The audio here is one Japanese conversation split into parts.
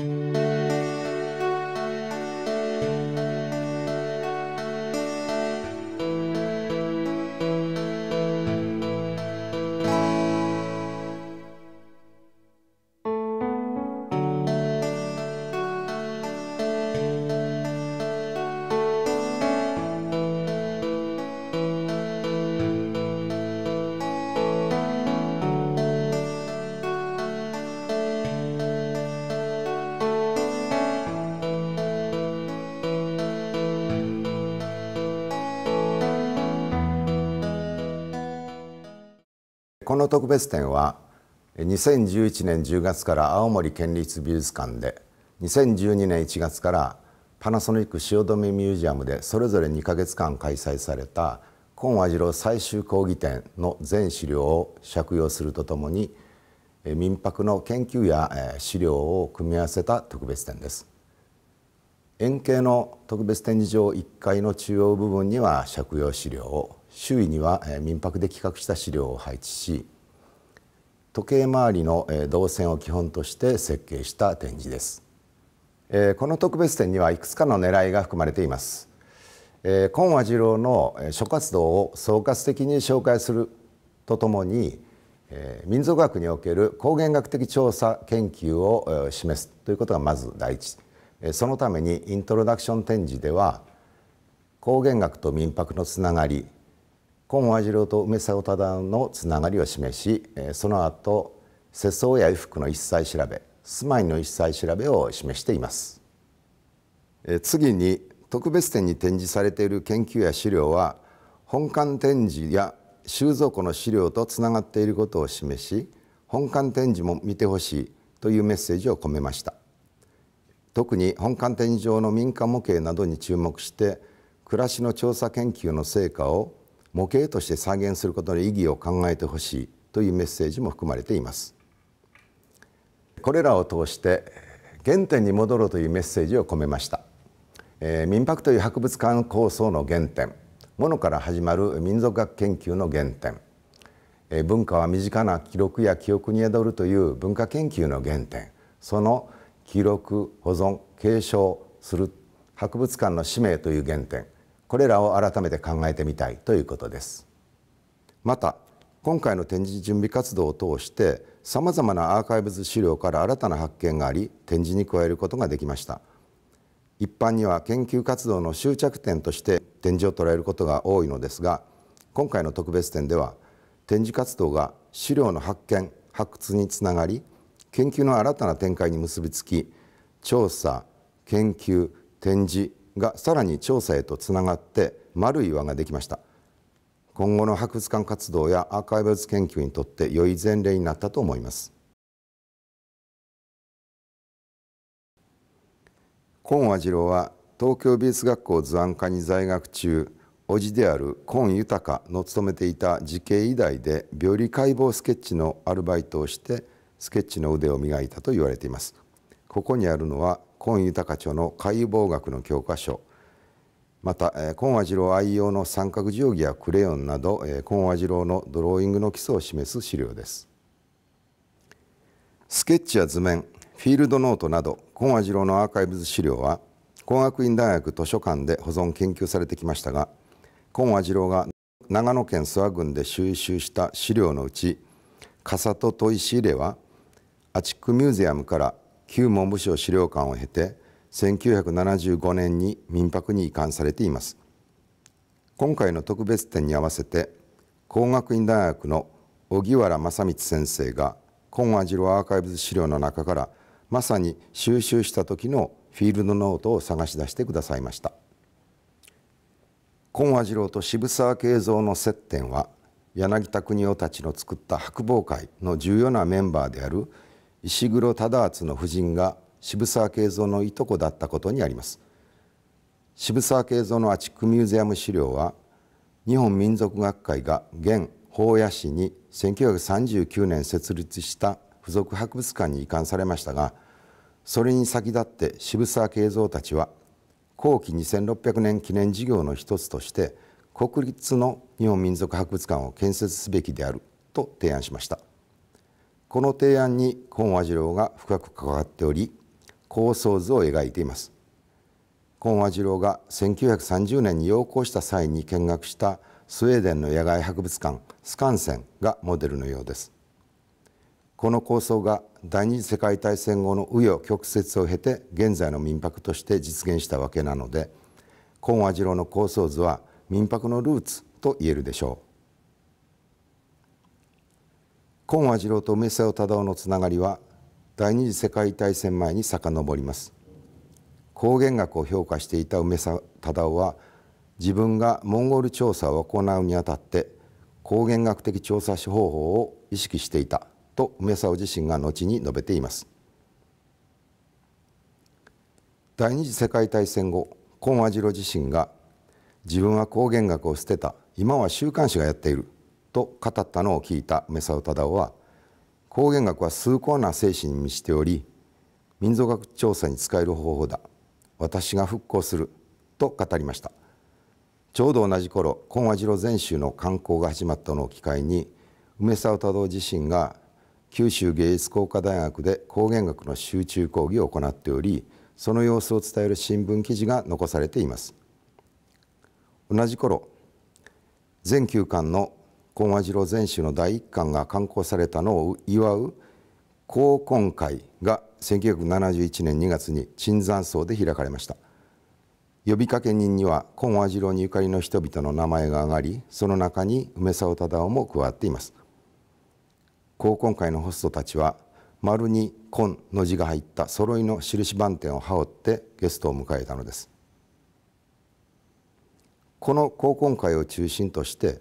Thank you. の特別展は2011年10月から青森県立美術館で2012年1月からパナソニック汐留ミュージアムでそれぞれ2か月間開催された今和次郎最終講義展の全資料を借用するとともに民泊の研究や資料を組み合わせた特別展です円形の特別展示場1階の中央部分には借用資料を周囲には民泊で企画した資料を配置し時計回りの動線を基本として設計した展示ですこの特別展にはいくつかの狙いが含まれています今和次郎の諸活動を総括的に紹介するとともに民俗学における光原学的調査研究を示すということがまず第一そのためにイントロダクション展示では光原学と民泊のつながり河門和次郎と梅沢忠のつながりを示しその後世相や衣服の一切調べ住まいの一切調べを示しています次に特別展に展示されている研究や資料は本館展示や収蔵庫の資料とつながっていることを示し本館展示も見てほしいというメッセージを込めました特に本館展示場の民間模型などに注目して暮らしの調査研究の成果を模型として再現することの意義を考えてほしいというメッセージも含まれていますこれらを通して原点に戻ろうというメッセージを込めました、えー、民泊という博物館構想の原点ものから始まる民族学研究の原点、えー、文化は身近な記録や記憶に宿るという文化研究の原点その記録保存継承する博物館の使命という原点これらを改めて考えてみたいということですまた今回の展示準備活動を通してさまざまなアーカイブズ資料から新たな発見があり展示に加えることができました一般には研究活動の終着点として展示を捉えることが多いのですが今回の特別展では展示活動が資料の発見発掘につながり研究の新たな展開に結びつき調査研究展示がさらに調査へとつながって丸い輪ができました今後の博物館活動やアーカイブズ研究にとって良い前例になったと思います今和次郎は東京美術学校図案科に在学中叔父である今豊の勤めていた慈恵医大で病理解剖スケッチのアルバイトをしてスケッチの腕を磨いたと言われていますここにあるのは今豊町の解剖学の教科書また、え今和次郎愛用の三角定規やクレヨンなど、え今和次郎のドローイングの基礎を示す資料ですスケッチや図面フィールドノートなど今和次郎のアーカイブズ資料は工学院大学図書館で保存研究されてきましたが今和次郎が長野県諏訪郡で収集した資料のうち笠戸砥石入れはアチックミュージアムから旧文部省資料館を経て1975年に民泊に移管されています今回の特別展に合わせて工学院大学の荻原正光先生が今和次郎アーカイブズ資料の中からまさに収集した時のフィールドノートを探し出してくださいました今和次郎と渋沢慶三の接点は柳田国夫たちの作った博鴎会の重要なメンバーである石黒忠厚の夫人が渋沢慶三のいとこだったことにあります渋沢慶三のアチックミュージアム資料は日本民族学会が現法屋市に1939年設立した付属博物館に移管されましたがそれに先立って渋沢慶三たちは後期2600年記念事業の一つとして国立の日本民族博物館を建設すべきであると提案しましたこの提案に本和次郎が深く関わっており構想図を描いています本和次郎が1930年に要項した際に見学したスウェーデンの野外博物館スカンセンがモデルのようですこの構想が第二次世界大戦後の紆余曲折を経て現在の民泊として実現したわけなので今和次郎の構想図は民泊のルーツと言えるでしょう今和次郎と梅沢忠夫のつながりは第二次世界大戦前に遡ります光源学を評価していた梅沢忠夫は自分がモンゴル調査を行うにあたって光源学的調査方法を意識していたと梅沢自身が後に述べています第二次世界大戦後今和次郎自身が自分は光源学を捨てた今は週刊誌がやっていると語ったのを聞いたメサオ忠夫は高原学は崇高な精神に満ちており民族学調査に使える方法だ私が復興すると語りましたちょうど同じ頃今和次郎禅宗の観光が始まったのを機会に梅沢太郎自身が九州芸術工科大学で光源学の集中講義を行っておりその様子を伝える新聞記事が残されています同じ頃全9巻の高和次郎全集の第一巻が刊行されたのを祝う高根会が1971年2月に椿山荘で開かれました呼びかけ人には高和次郎にゆかりの人々の名前が挙がりその中に梅沢忠夫も加わっています高根会のホストたちは丸に「金」の字が入った揃いの印番点を羽織ってゲストを迎えたのですこの高根会を中心として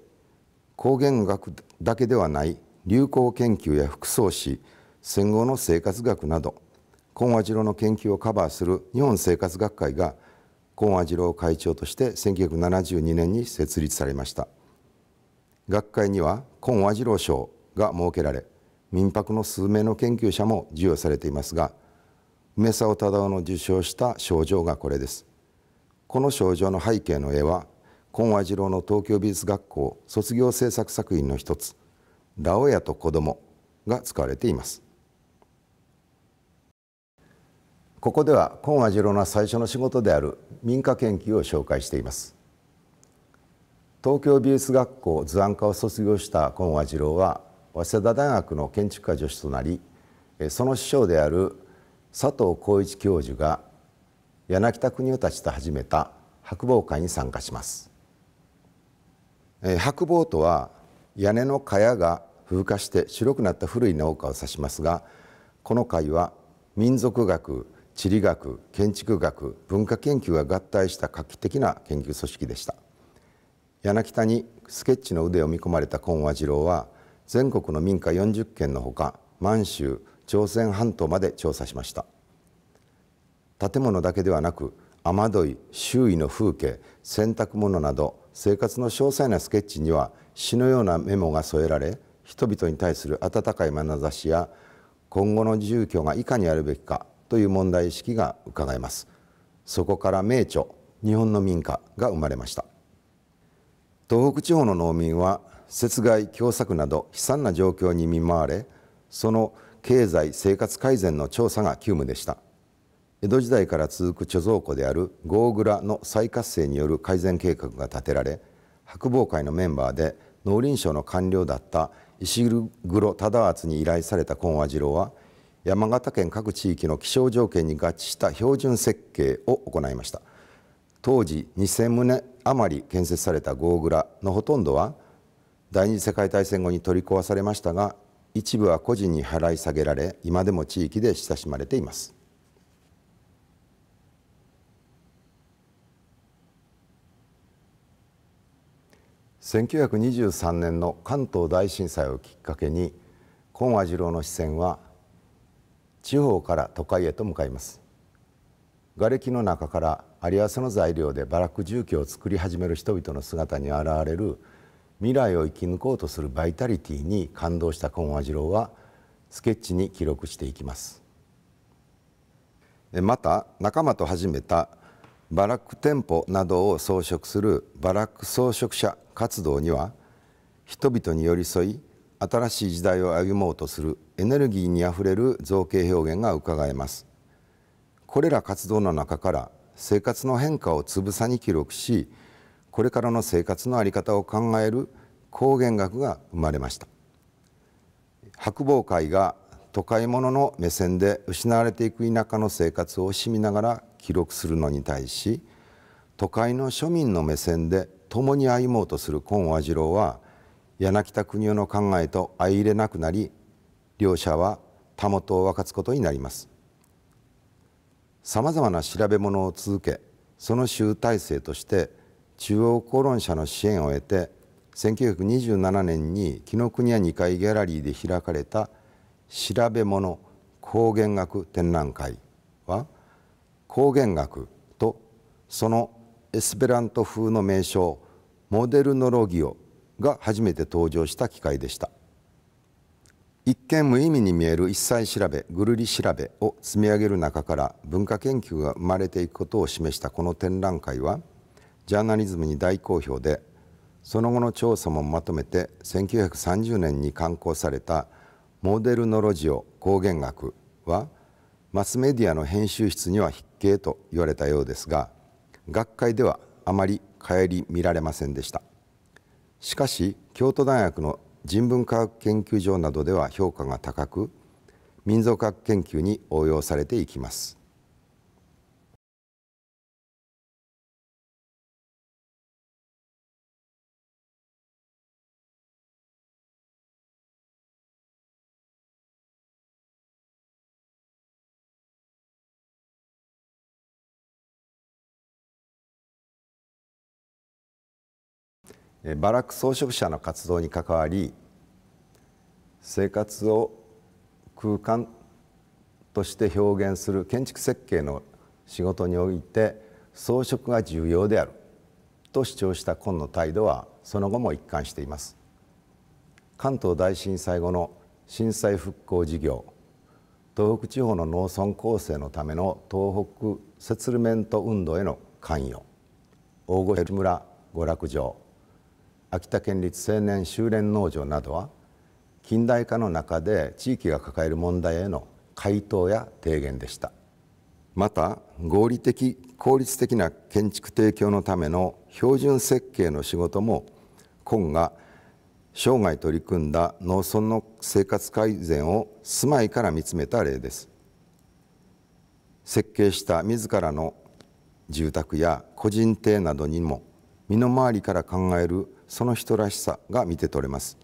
抗原学だけではない流行研究や副葬史戦後の生活学など今和次郎の研究をカバーする日本生活学会が今和次郎会長として1972年に設立されました学会には今和次郎賞が設けられ民泊の数名の研究者も授与されていますが梅沢忠夫の受賞した症状がこれですこの症状の背景の絵は今和次郎の東京美術学校卒業制作作品の一つ「ラオヤと子供が使われていますここでは今和次郎の最初の仕事である民家研究を紹介しています東京美術学校図案科を卒業した今和次郎は早稲田大学の建築家助手となりその師匠である佐藤浩一教授が柳田国男たちと始めた博望会に参加しますえー、白棒とは屋根の茅が風化して白くなった古い農家を指しますがこの会は民族学地理学建築学文化研究が合体した画期的な研究組織でした柳田にスケッチの腕を見込まれた今和次郎は全国の民家40軒のほか満州朝鮮半島まで調査しました建物だけではなく雨どい周囲の風景洗濯物など生活の詳細なスケッチには詩のようなメモが添えられ人々に対する温かい眼差しや今後の住居がいかにあるべきかという問題意識が伺えますそこから名著日本の民家が生まれました東北地方の農民は雪害凶作など悲惨な状況に見舞われその経済生活改善の調査が急務でした江戸時代から続く貯蔵庫である郷蔵の再活性による改善計画が立てられ白鵬会のメンバーで農林省の官僚だった石黒忠厚に依頼された金和次郎は山形県各地域の気象条件に合致した標準設計を行いました当時2000棟余り建設された郷蔵のほとんどは第二次世界大戦後に取り壊されましたが一部は個人に払い下げられ今でも地域で親しまれています1923年の関東大震災をきっかけに今和次郎の視線は地方から都会へと向かいます瓦礫の中からあり合わせの材料でバラック住居を作り始める人々の姿に現れる未来を生き抜こうとするバイタリティに感動した今和次郎はスケッチに記録していきますまた仲間と始めたバラック店舗などを装飾するバラック装飾者活動には人々に寄り添い新しい時代を歩もうとするエネルギーにあふれる造形表現がうかがえますこれら活動の中から生活の変化をつぶさに記録しこれからの生活の在り方を考える光源学が生まれました博望会が都会者の目線で失われていく田舎の生活を惜しみながら記録するのに対し都会の庶民の目線で共に歩もうとする今和次郎は柳田国夫の考えと相入れなくなり両者はたもとを分かつことになります。さまざまな調べ物を続けその集大成として中央公論者の支援を得て1927年に紀ノ国屋2階ギャラリーで開かれた「調べ物光源学展覧会は」は光源学とそのエスペラント風の名称モデルノロギオが初めて登場した機械でした一見無意味に見える一切調べぐるり調べを積み上げる中から文化研究が生まれていくことを示したこの展覧会はジャーナリズムに大好評でその後の調査もまとめて1930年に刊行された「モデルノロジオ光源学」はマスメディアの編集室には必見と言われたようですが学会ではあまり帰り見られませんでしたしかし京都大学の人文科学研究所などでは評価が高く民族学研究に応用されていきますバラク装飾者の活動に関わり生活を空間として表現する建築設計の仕事において装飾が重要であると主張した今の態度はその後も一貫しています関東大震災後の震災復興事業東北地方の農村構成のための東北セツルメント運動への関与大御所村娯楽場秋田県立青年修練農場などは近代化の中で地域が抱える問題への回答や提言でしたまた合理的効率的な建築提供のための標準設計の仕事も今が生涯取り組んだ農村の生活改善を住まいから見つめた例です設計した自らの住宅や個人邸などにも身の回りから考えるその人らしさが見て取れます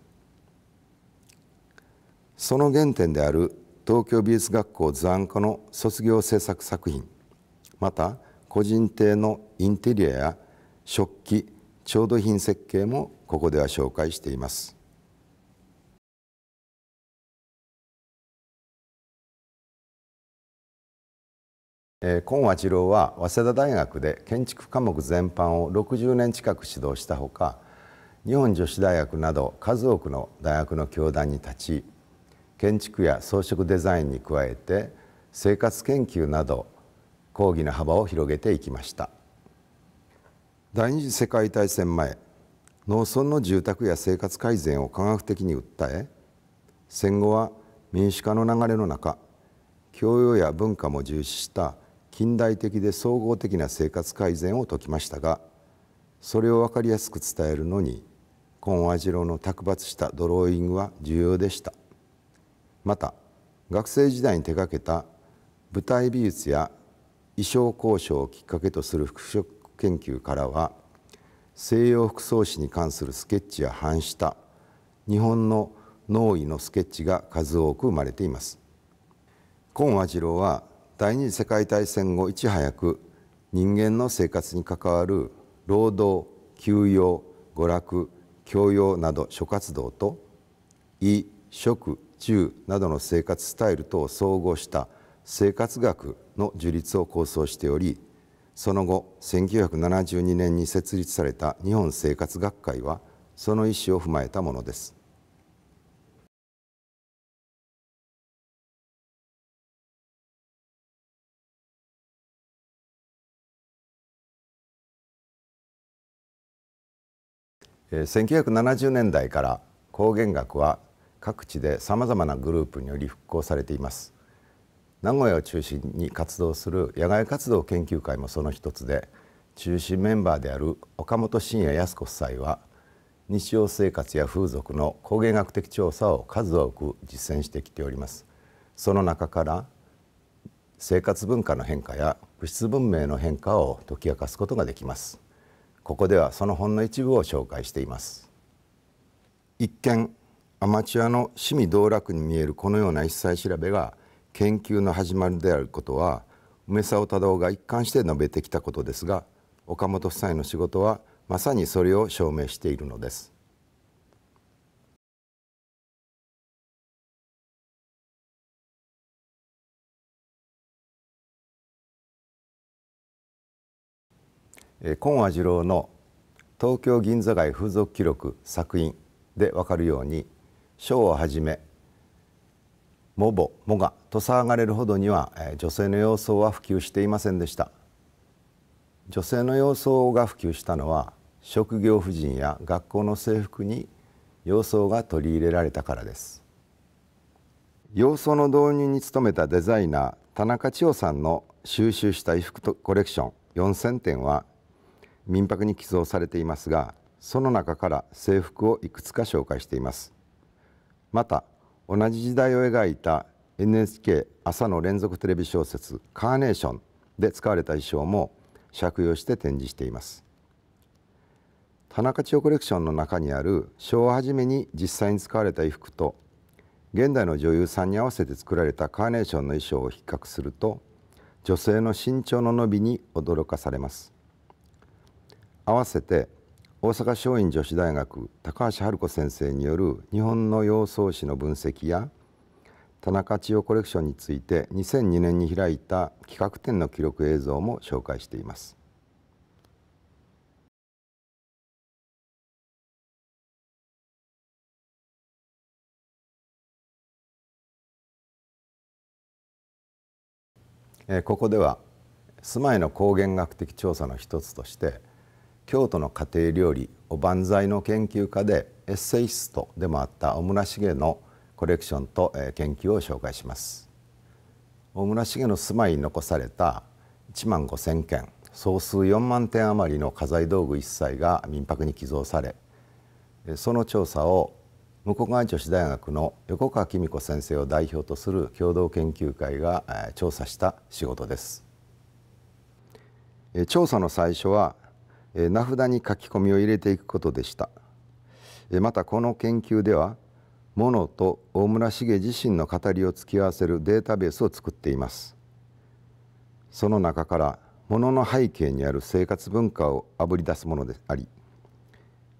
その原点である東京美術学校図案科の卒業制作作品また個人邸のインテリアや食器調度品設計もここでは紹介しています今和次郎は早稲田大学で建築科目全般を60年近く指導したほか日本女子大学など数多くの大学の教壇に立ち建築や装飾デザインに加えて生活研究など講義の幅を広げていきました第二次世界大戦前農村の住宅や生活改善を科学的に訴え戦後は民主化の流れの中教養や文化も重視した近代的で総合的な生活改善を説きましたがそれを分かりやすく伝えるのに今和次郎の卓抜したドローイングは重要でしたまた学生時代に手掛けた舞台美術や衣装交渉をきっかけとする服飾研究からは西洋服装史に関するスケッチや反した日本の脳意のスケッチが数多く生まれています今和次郎は第二次世界大戦後いち早く人間の生活に関わる労働休養娯楽教養など諸活動と衣食住などの生活スタイル等を総合した生活学の樹立を構想しておりその後1972年に設立された日本生活学会はその意思を踏まえたものです。1970年代から光原学は各地でさまざまなグループにより復興されています名古屋を中心に活動する野外活動研究会もその一つで中心メンバーである岡本信也康子夫妻は日常生活や風俗の工芸学的調査を数多く実践してきておりますその中から生活文化の変化や物質文明の変化を解き明かすことができますここではそのほんの一部を紹介しています一見アマチュアの趣味道楽に見えるこのような一切調べが研究の始まりであることは梅沢忠夫が一貫して述べてきたことですが岡本夫妻の仕事はまさにそれを証明しているのです今和次郎の「東京銀座街風俗記録」作品でわかるように賞をはじめ「モボ」「モガ」と騒がれるほどには女性の様相は普及していませんでした女性の様相が普及したのは職業婦人や学校の制服に様相が取り入れられたからです様相の導入に努めたデザイナー田中千代さんの収集した衣服とコレクション4,000点は民泊に寄贈されていますがその中から制服をいくつか紹介していますまた同じ時代を描いた NHK 朝の連続テレビ小説「カーネーション」で使われた衣装も借用して展示しています田中千代コレクションの中にある昭和初めに実際に使われた衣服と現代の女優さんに合わせて作られたカーネーションの衣装を比較すると女性の身長の伸びに驚かされます合わせて大阪松陰女子大学高橋春子先生による日本の洋装史の分析や田中千代コレクションについて2002年に開いた企画展の記録映像も紹介しています。ここでは住まいの光原学的調査の一つとして京都の家庭料理おばんざいの研究家でエッセイストでもあった小村重のコレクションと研究を紹介します大村重の住まいに残された1万5,000件総数4万点余りの家財道具一切が民泊に寄贈されその調査を向川女子大学の横川紀美子先生を代表とする共同研究会が調査した仕事です調査の最初は名札に書き込みを入れていくことでしたまたこの研究ではモノと大村重自身の語りを突き合わせるデータベースを作っていますその中からモノの背景にある生活文化をあぶり出すものであり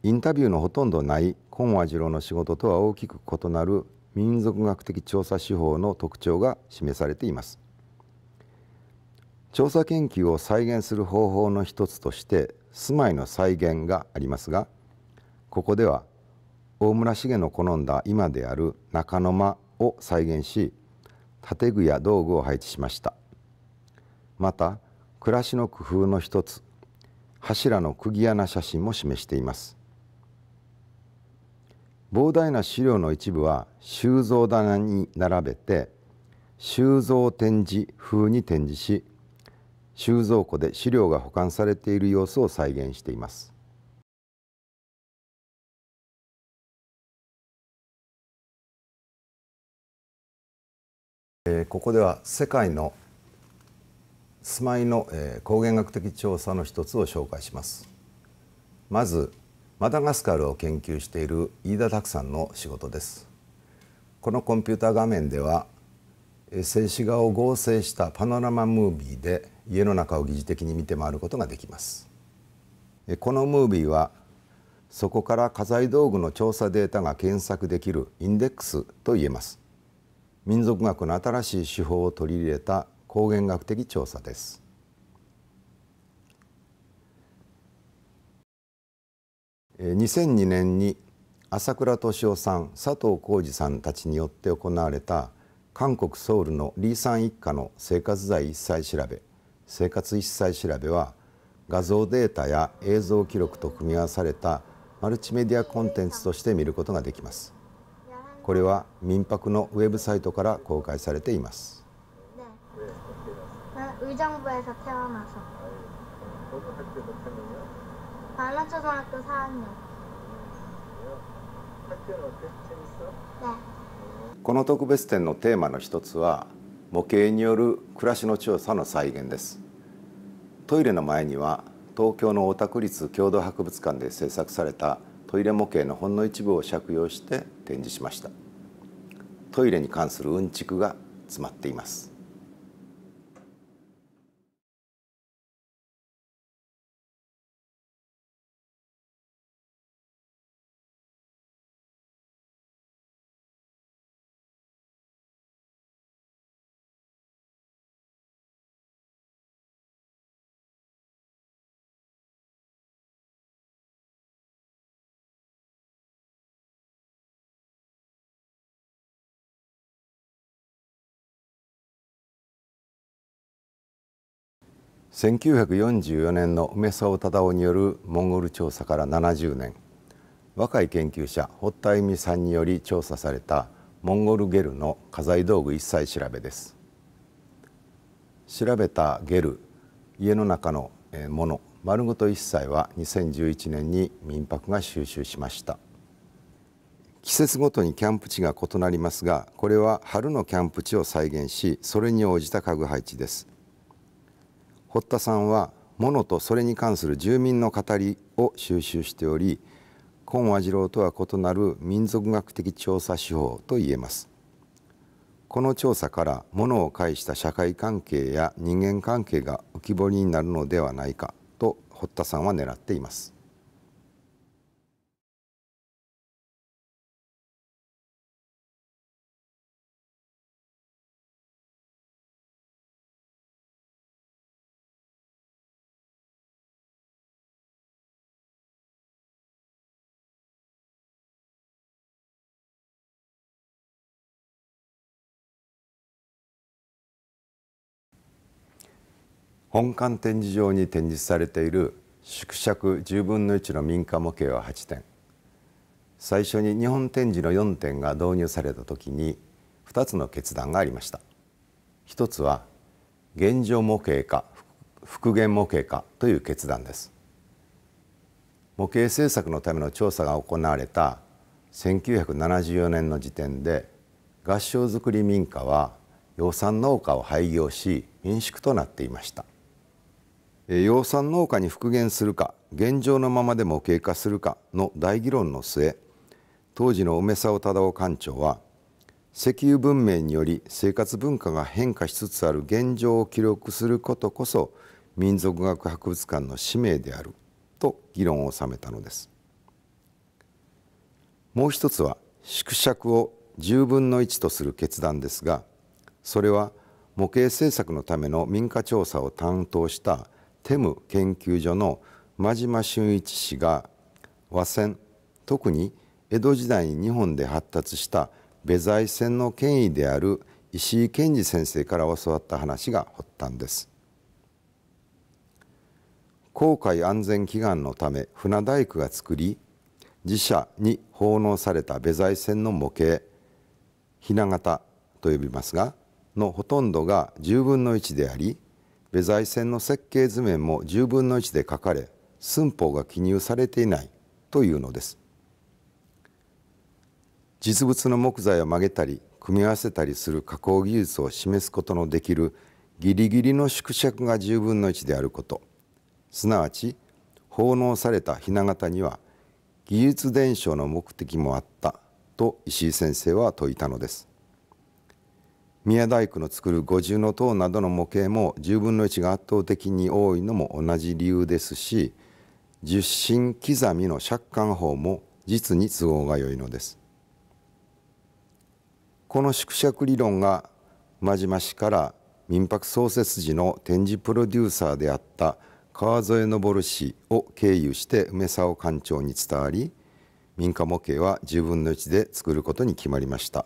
インタビューのほとんどない今和次郎の仕事とは大きく異なる民族学的調査手法の特徴が示されています調査研究を再現する方法の一つとして住まいの再現がありますがここでは大村重の好んだ今である中野間を再現し建具や道具を配置しましたまた暮らしの工夫の一つ柱の釘穴写真も示しています膨大な資料の一部は収蔵棚に並べて収蔵展示風に展示し収蔵庫で資料が保管されている様子を再現しています。ここでは世界の住まいの光源学的調査の一つを紹介します。まずマダガスカルを研究している飯田拓さんの仕事です。このコンピューター画面では静止画を合成したパノラマムービーで家の中を疑似的に見て回ることができますこのムービーはそこから家財道具の調査データが検索できるインデックスと言えます民族学の新しい手法を取り入れた光原学的調査です2002年に朝倉敏夫さん佐藤浩二さんたちによって行われた韓国ソウルのリーさん一家の生活財一切調べ生活一切調べは画像データや映像記録と組み合わされたマルチメディアコンテンツとして見ることができます。これは民泊のウェブサイトから公開されています。この特別展のテーマの一つは模型による暮らしの調査の再現ですトイレの前には東京の大田区立郷土博物館で制作されたトイレ模型のほんの一部を借用して展示しましたトイレに関するうんちくが詰まっています1944年の梅沢忠夫によるモンゴル調査から70年若い研究者堀田恵美さんにより調査されたモンゴルゲルの家財道具一切調べです調べたゲル家の中のもの丸ごと一切は2011年に民泊が収集しました季節ごとにキャンプ地が異なりますがこれは春のキャンプ地を再現しそれに応じた家具配置です堀田さんは物とそれに関する住民の語りを収集しており今和次郎とは異なる民族学的調査手法といえますこの調査から物を介した社会関係や人間関係が浮き彫りになるのではないかと堀田さんは狙っています本館展示場に展示されている縮尺10分の1の民家模型は8点最初に日本展示の4点が導入された時に2つの決断がありました1つは現状模型か復元模型かという決断です模型制作のための調査が行われた1974年の時点で合掌造り民家は養蚕農家を廃業し民宿となっていました養蚕農家に復元するか現状のままでも経過するかの大議論の末当時の梅沢忠夫館長は石油文明により生活文化が変化しつつある現状を記録することこそ民族学博物館の使命であると議論を収めたのですもう一つは縮尺を10分の1とする決断ですがそれは模型制作のための民家調査を担当したテム研究所の真島俊一氏が和船特に江戸時代に日本で発達したベ財船の権威である石井健二先生から教わった話が発端です航海安全祈願のため船大工が作り自社に奉納されたベ財船の模型ひな形と呼びますがのほとんどが10分の1であり部材線の設計図面も10分の1で書かれ寸法が記入されていないというのです実物の木材を曲げたり組み合わせたりする加工技術を示すことのできるギリギリの縮尺が10分の1であることすなわち奉納された雛形には技術伝承の目的もあったと石井先生は説いたのです宮大工の作る五重塔などの模型も10分の1が圧倒的に多いのも同じ理由ですし十進刻みの借款法も実に都合が良いのです。この縮尺理論が馬島氏から民泊創設時の展示プロデューサーであった川添昇氏を経由して梅沢館長に伝わり民家模型は10分の1で作ることに決まりました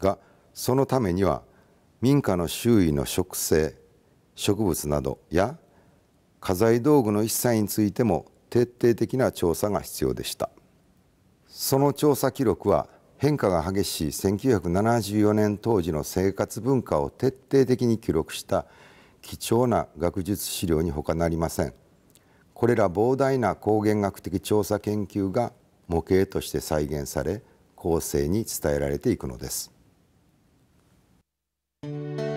がそのためには民家の周囲の植生植物などや家財道具の一切についても徹底的な調査が必要でしたその調査記録は変化が激しい1974年当時の生活文化を徹底的に記録した貴重な学術資料に他なりませんこれら膨大な光源学的調査研究が模型として再現され後世に伝えられていくのです Música